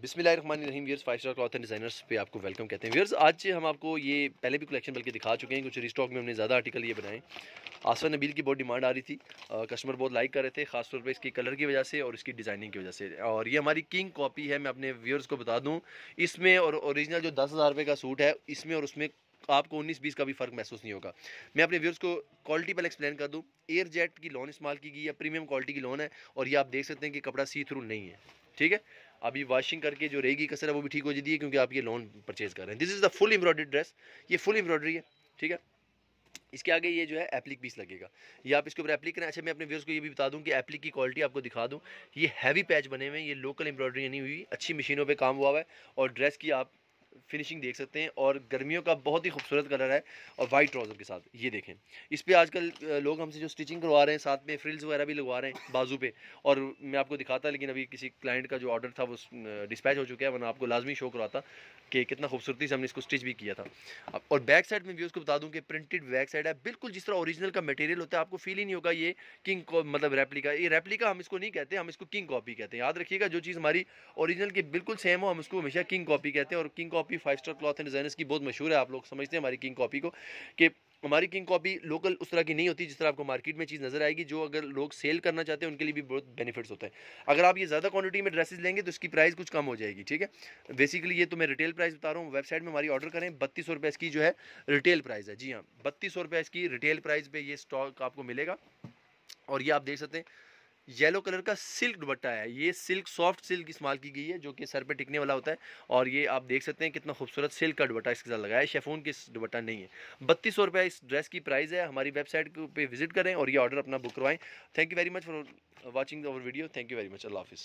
बिसमीम viewers five star cloth and designers पे आपको वेलकम कहते हैं व्यर्स आज हम आपको ये पहले भी कलेक्शन बल्कि दिखा चुके हैं कुछ रिस्टॉक में हमने ज़्यादा आर्टिकल ये बनाए आसफा नबील की बहुत डिमांड आ रही थी आ, कस्टमर बहुत लाइक कर रहे थे खासतौर पर इसकी कलर की वजह से और इसकी डिज़ाइनिंग की वजह से और ये हमारी किंग कॉपी है मैं अपने व्यूअर्स को बता दूँ इसमें और औरिजिनल जो दस हज़ार रुपये का सूट है इसमें और उसमें आपको उन्नीस बीस का भी फ़र्क महसूस नहीं होगा मैं अपने व्यूअर्स को क्वालिटी पहले एक्सप्लेन कर दूँ एयर जेट की लोन इस्तेमाल की गई है प्रीमियम क्वालिटी की लोन है और ये आप देख सकते हैं कि कपड़ा सी थ्रू नहीं है ठीक है अभी वॉशिंग करके जो रहेगी कसर है वो भी ठीक हो जाती है क्योंकि आप ये लोन परचेज़ कर रहे हैं this is the full embroidered dress ये फुल एम्ब्रॉयडरी है ठीक है इसके आगे ये जो है एप्लिक पीस लगेगा ये आप इसके ऊपर एप्लिक करें अच्छा मैं अपने व्यूअर्स को ये भी बता दूं कि एप्लिक की क्वालिटी आपको दिखा दूं ये हैवी पैच बने हुए हैं ये लोकल एम्ब्रॉयडरी नहीं हुई अच्छी मशीनों पे काम हुआ हुआ है और ड्रेस की आप फिनिशिंग देख सकते हैं और गर्मियों का बहुत ही खूबसूरत कलर है और वाइट ट्राउज़र के साथ ये देखें इस पर आजकल लोग हमसे जो स्टिचिंग करवा रहे हैं साथ में फ्रिल्स वगैरह भी लगवा रहे हैं बाजू पे और मैं आपको दिखाता लेकिन अभी किसी क्लाइंट का जो ऑर्डर था वो डिस्पैच हो चुका है वरना आपको लाजमी शो करवाता कि कितना खूबसूरती से हमने इसको स्टिच भी किया था और बैक साइड में भी उसको बता दूँ कि प्रिंटेड बैक साइड है बिल्कुल जिस तरह ओरिजिनल का मटेरियल होता है आपको फील ही नहीं होगा ये किंग मतलब रेप्लिका ये रेप्लिका हम इसको नहीं कहते हम इसको किंग कॉपी कहते हैं याद रखिएगा जो चीज़ हमारी ओरिजिनल की बिल्कुल सेम हो हम उसको हमेशा किंग कॉपी कहते हैं और king copy five star cloth and designers की बहुत मशहूर है आप लोग समझते हैं हमारी किंग कॉपी को कि हमारी किंग कॉपी लोकल उस तरह की नहीं होती जिस तरह आपको मार्केट में चीज़ नज़र आएगी जो अगर लोग सेल करना चाहते हैं उनके लिए भी बहुत बेनिफिट्स होता है अगर आप ये ज़्यादा क्वांटिटी में ड्रेसेस लेंगे तो इसकी प्राइस कुछ कम हो जाएगी ठीक है बेसिकली ये तो मैं रिटेल प्राइस बता रहा हूँ वेबसाइट में हमारी ऑर्डर करें बत्तीस सौ इसकी जो है रिटेल प्राइस है जी हाँ बत्तीस सौ इसकी रिटेल प्राइस पर ये स्टॉक आपको मिलेगा और ये आप देख सकते हैं येलो कलर का सिल्क दुपट्टा है ये सिल्क सॉफ्ट सिल्क इस्तेमाल की गई है जो कि सर पे टिकने वाला होता है और ये आप देख सकते हैं कितना खूबसूरत सिल्क का दुपट्टा इसके साथ लगाया है शेफ़ोन की दुपट्टा नहीं है बत्तीस सौ रुपया इस ड्रेस की प्राइस है हमारी वेबसाइट पे विजिट करें और ये ऑर्डर अपना बुक करवाएं thank you very much for watching our video thank you very much अल्लाह हाफिज़